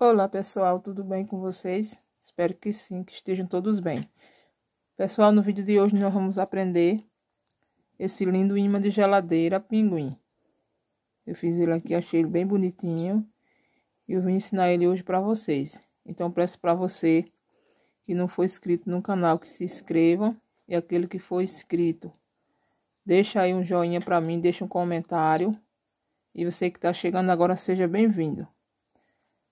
Olá pessoal, tudo bem com vocês? Espero que sim, que estejam todos bem. Pessoal, no vídeo de hoje nós vamos aprender esse lindo imã de geladeira pinguim. Eu fiz ele aqui, achei ele bem bonitinho e eu vim ensinar ele hoje para vocês. Então peço para você que não foi inscrito no canal que se inscrevam e aquele que foi inscrito deixa aí um joinha para mim, deixa um comentário e você que está chegando agora seja bem-vindo.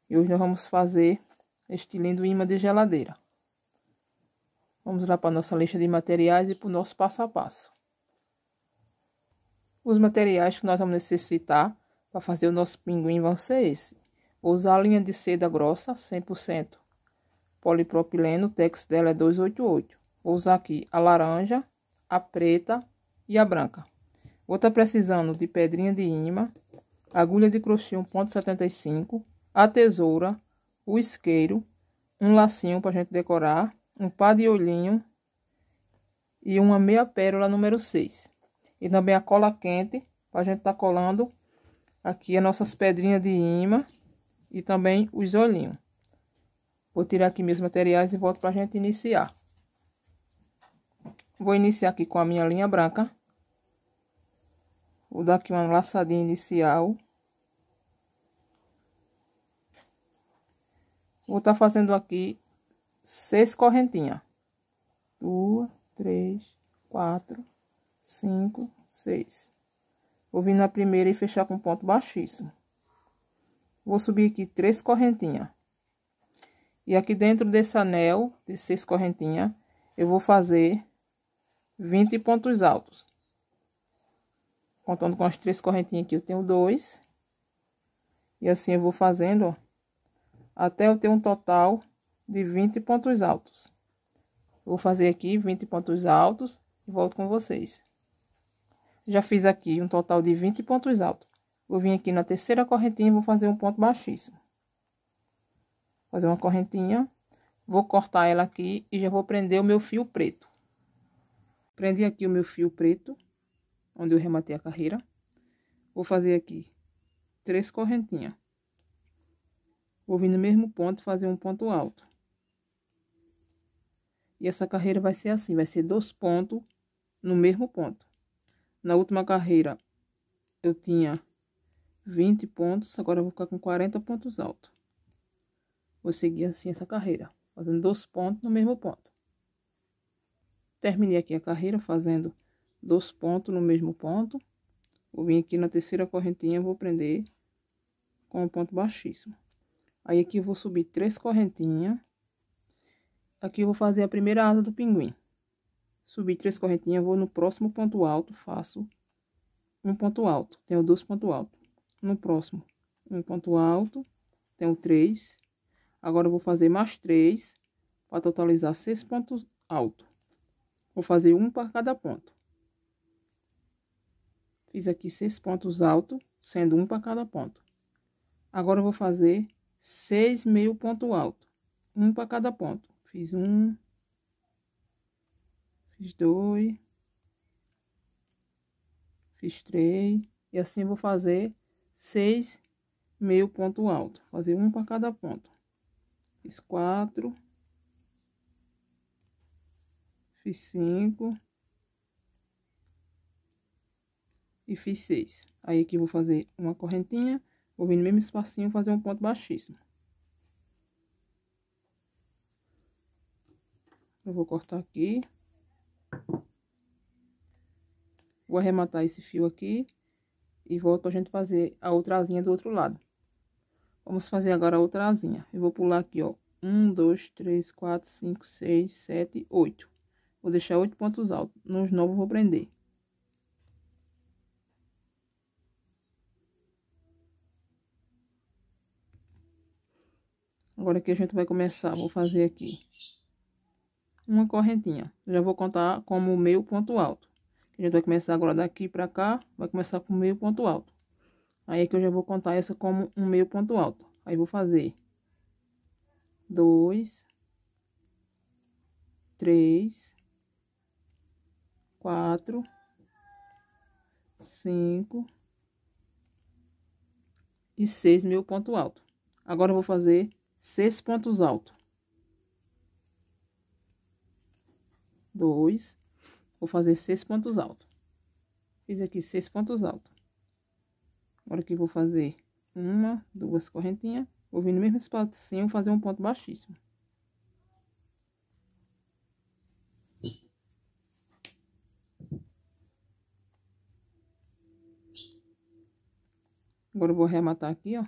E hoje nós vamos fazer este lindo imã de geladeira. Vamos lá para a nossa lista de materiais e para o nosso passo a passo. Os materiais que nós vamos necessitar para fazer o nosso pinguim vão ser esse. Vou usar a linha de seda grossa, 100%. Polipropileno, o tex dela é 288. Vou usar aqui a laranja, a preta e a branca. Vou estar tá precisando de pedrinha de imã, agulha de crochê 1.75, a tesoura, o isqueiro, um lacinho para a gente decorar, um par de olhinho e uma meia pérola número 6. E também a cola quente, para a gente estar tá colando aqui as nossas pedrinhas de imã e também os olhinhos. Vou tirar aqui meus materiais e volto para a gente iniciar. Vou iniciar aqui com a minha linha branca. Vou dar aqui uma laçadinha inicial. Vou estar tá fazendo aqui seis correntinhas. Duas, três, quatro, cinco, seis. Vou vir na primeira e fechar com ponto baixíssimo. Vou subir aqui três correntinhas. E aqui dentro desse anel, de seis correntinhas, eu vou fazer 20 pontos altos. Contando com as três correntinhas aqui, eu tenho dois. E assim eu vou fazendo, ó até eu ter um total de 20 pontos altos. vou fazer aqui 20 pontos altos e volto com vocês. Já fiz aqui um total de 20 pontos altos. Vou vir aqui na terceira correntinha e vou fazer um ponto baixíssimo. Fazer uma correntinha, vou cortar ela aqui e já vou prender o meu fio preto. Prendi aqui o meu fio preto, onde eu rematei a carreira. Vou fazer aqui três correntinhas. Vou vir no mesmo ponto, fazer um ponto alto. E essa carreira vai ser assim, vai ser dois pontos no mesmo ponto. Na última carreira, eu tinha 20 pontos, agora eu vou ficar com 40 pontos altos. Vou seguir assim essa carreira, fazendo dois pontos no mesmo ponto. Terminei aqui a carreira fazendo dois pontos no mesmo ponto. Vou vir aqui na terceira correntinha, vou prender com um ponto baixíssimo. Aí aqui eu vou subir três correntinhas. Aqui eu vou fazer a primeira asa do pinguim. Subi três correntinhas, vou no próximo ponto alto, faço um ponto alto. Tenho dois pontos altos. No próximo, um ponto alto, tenho três. Agora eu vou fazer mais três, para totalizar seis pontos altos. Vou fazer um para cada ponto. Fiz aqui seis pontos altos, sendo um para cada ponto. Agora eu vou fazer seis meio ponto alto, um para cada ponto. Fiz um, fiz dois, fiz três, e assim vou fazer seis meio ponto alto, fazer um para cada ponto. Fiz quatro, fiz cinco e fiz seis. Aí aqui vou fazer uma correntinha. Vou vir no mesmo espacinho fazer um ponto baixíssimo. Eu vou cortar aqui. Vou arrematar esse fio aqui. E volto a gente fazer a outra asinha do outro lado. Vamos fazer agora a outra asinha. Eu vou pular aqui, ó. Um, dois, três, quatro, cinco, seis, sete, oito. Vou deixar oito pontos altos. Nos novos vou prender. Agora que a gente vai começar, vou fazer aqui uma correntinha. Já vou contar como meio ponto alto. A gente vai começar agora daqui pra cá, vai começar com meio ponto alto. Aí que eu já vou contar essa como um meio ponto alto. Aí vou fazer dois, três, quatro, cinco e seis meio ponto alto. Agora eu vou fazer seis pontos altos. Dois, vou fazer seis pontos altos. Fiz aqui seis pontos altos. Agora aqui vou fazer uma, duas correntinhas. Vou vir no mesmo vou fazer um ponto baixíssimo. Agora eu vou arrematar aqui, ó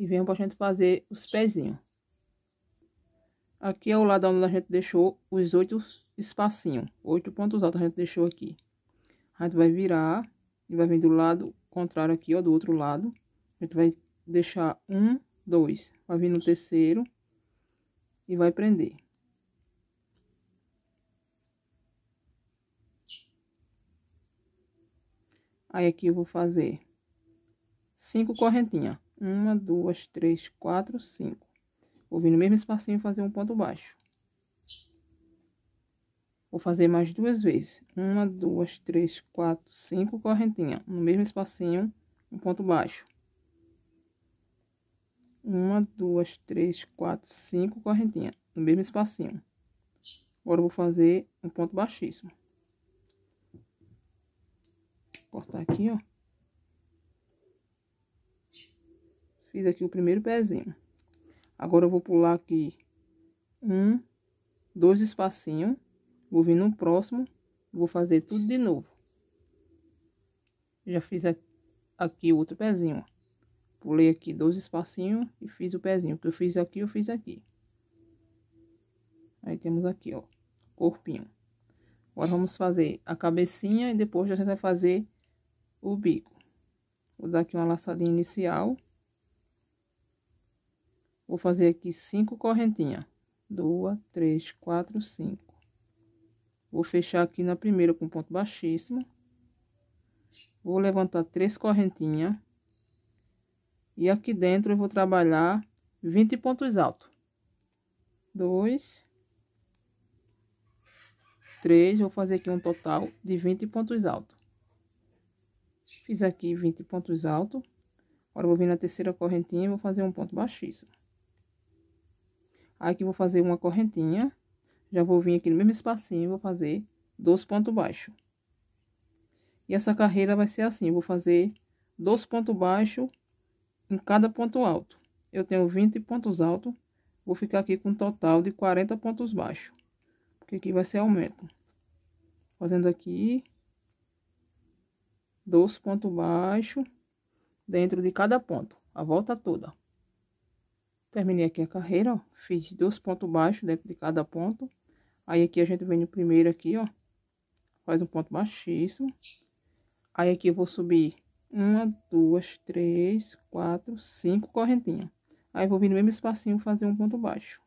e venham pra a gente fazer os pezinhos. Aqui é o lado onde a gente deixou os oito espacinhos, oito pontos altos a gente deixou aqui. A gente vai virar e vai vir do lado contrário aqui, ó, do outro lado. A gente vai deixar um, dois, vai vir no terceiro e vai prender. Aí aqui eu vou fazer cinco correntinhas. Uma, duas, três, quatro, cinco. Vou vir no mesmo espacinho fazer um ponto baixo. Vou fazer mais duas vezes. Uma, duas, três, quatro, cinco correntinha. No mesmo espacinho, um ponto baixo. Uma, duas, três, quatro, cinco correntinha. No mesmo espacinho. Agora, vou fazer um ponto baixíssimo. Cortar aqui, ó. Fiz aqui o primeiro pezinho. Agora eu vou pular aqui um, dois espacinhos. Vou vir no próximo. Vou fazer tudo de novo. Já fiz aqui outro pezinho. Pulei aqui dois espacinhos e fiz o pezinho. O que eu fiz aqui, eu fiz aqui. Aí temos aqui, ó, corpinho. Agora vamos fazer a cabecinha e depois a gente vai fazer o bico. Vou dar aqui uma laçadinha inicial. Vou fazer aqui cinco correntinhas. Duas, três, quatro, cinco. Vou fechar aqui na primeira com ponto baixíssimo. Vou levantar três correntinhas. E aqui dentro eu vou trabalhar 20 pontos altos. Dois. Três. Vou fazer aqui um total de 20 pontos altos. Fiz aqui 20 pontos altos. Agora, vou vir na terceira correntinha e vou fazer um ponto baixíssimo. Aqui vou fazer uma correntinha. Já vou vir aqui no mesmo espacinho, vou fazer dois pontos baixos. E essa carreira vai ser assim, vou fazer dois pontos baixos em cada ponto alto. Eu tenho 20 pontos altos, vou ficar aqui com um total de 40 pontos baixos. Porque aqui vai ser aumento. Fazendo aqui, dois pontos baixos dentro de cada ponto, a volta toda. Terminei aqui a carreira, ó, fiz dois pontos baixos dentro de cada ponto. Aí aqui a gente vem no primeiro aqui, ó, faz um ponto baixíssimo. Aí aqui eu vou subir uma, duas, três, quatro, cinco correntinhas. Aí vou vir no mesmo espacinho fazer um ponto baixo.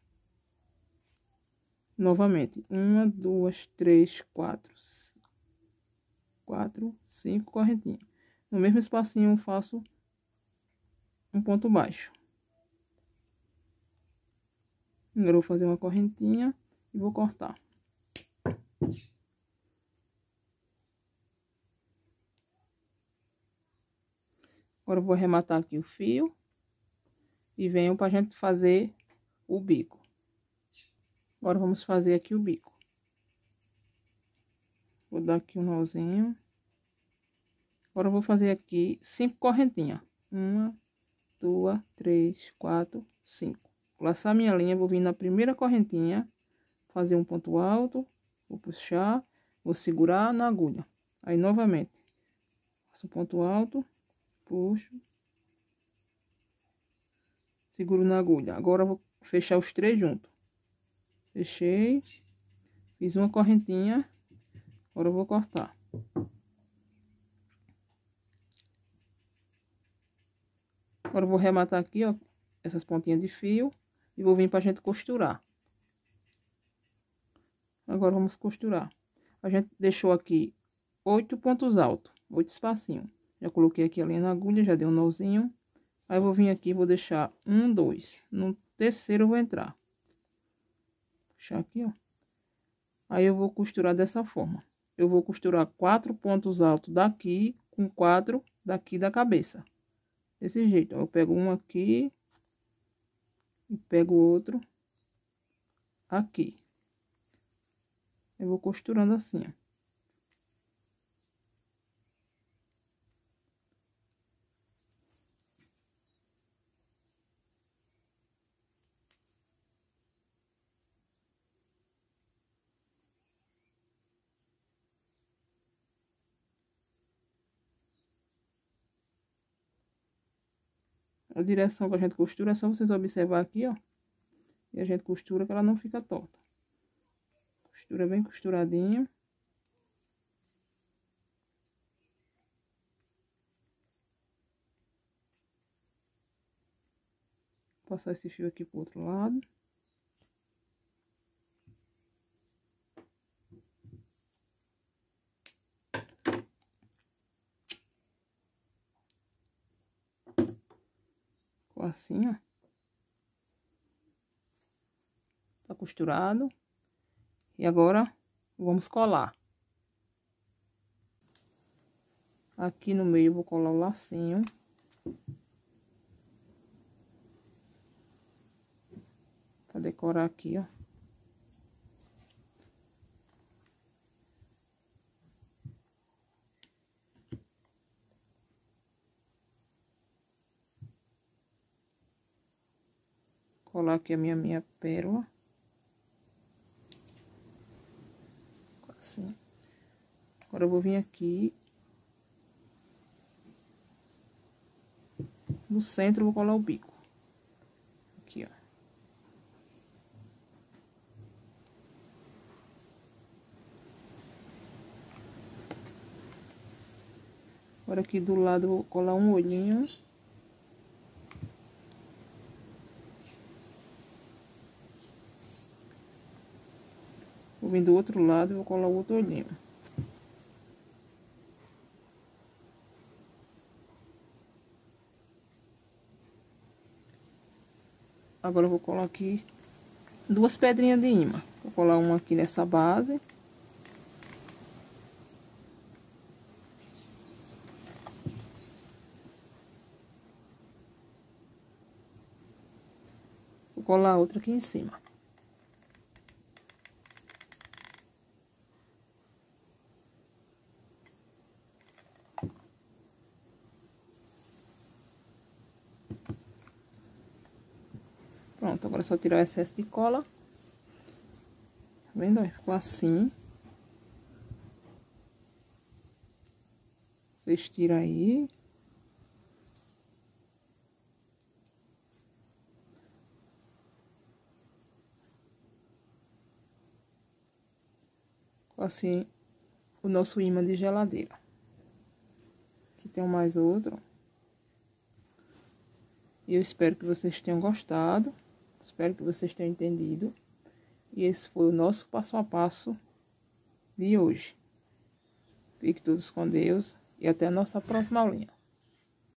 Novamente, uma, duas, três, quatro, quatro, cinco correntinhas. No mesmo espacinho faço um ponto baixo. Primeiro vou fazer uma correntinha e vou cortar. Agora vou arrematar aqui o fio e venho para a gente fazer o bico. Agora vamos fazer aqui o bico. Vou dar aqui um nozinho. Agora vou fazer aqui cinco correntinhas. Uma, duas, três, quatro, cinco laçar minha linha, vou vir na primeira correntinha, fazer um ponto alto, vou puxar, vou segurar na agulha. Aí, novamente, faço um ponto alto, puxo, seguro na agulha. Agora, vou fechar os três juntos. Fechei, fiz uma correntinha, agora eu vou cortar. Agora, eu vou rematar aqui, ó, essas pontinhas de fio e vou vir para a gente costurar. Agora vamos costurar. A gente deixou aqui oito pontos altos, oito espacinhos. Já coloquei aqui a linha na agulha, já dei um nozinho. Aí vou vir aqui, vou deixar um, dois. No terceiro vou entrar. Puxar aqui, ó. Aí eu vou costurar dessa forma. Eu vou costurar quatro pontos altos daqui com quatro daqui da cabeça. Desse jeito, ó. Eu pego um aqui, e pego outro aqui. Eu vou costurando assim, ó. A direção que a gente costura é só vocês observar aqui, ó. E a gente costura que ela não fica torta. Costura bem costuradinho. Passar esse fio aqui pro outro lado. assim, ó. Tá costurado. E agora, vamos colar. Aqui no meio, vou colar o lacinho. Pra decorar aqui, ó. colar aqui a minha, minha pérola. Assim. Agora eu vou vir aqui. No centro vou colar o bico. Aqui, ó. Agora aqui do lado vou colar um olhinho. vir do outro lado e vou colar o outro olhinho. Agora eu vou colar aqui duas pedrinhas de imã. Vou colar uma aqui nessa base. Vou colar outra aqui em cima. Pronto, agora é só tirar o excesso de cola. Tá vendo? Ficou assim. Vocês tiram aí. Ficou assim o nosso ímã de geladeira. Aqui tem mais outro. E eu espero que vocês tenham gostado. Espero que vocês tenham entendido. E esse foi o nosso passo a passo de hoje. Fique todos com Deus e até a nossa próxima aulinha.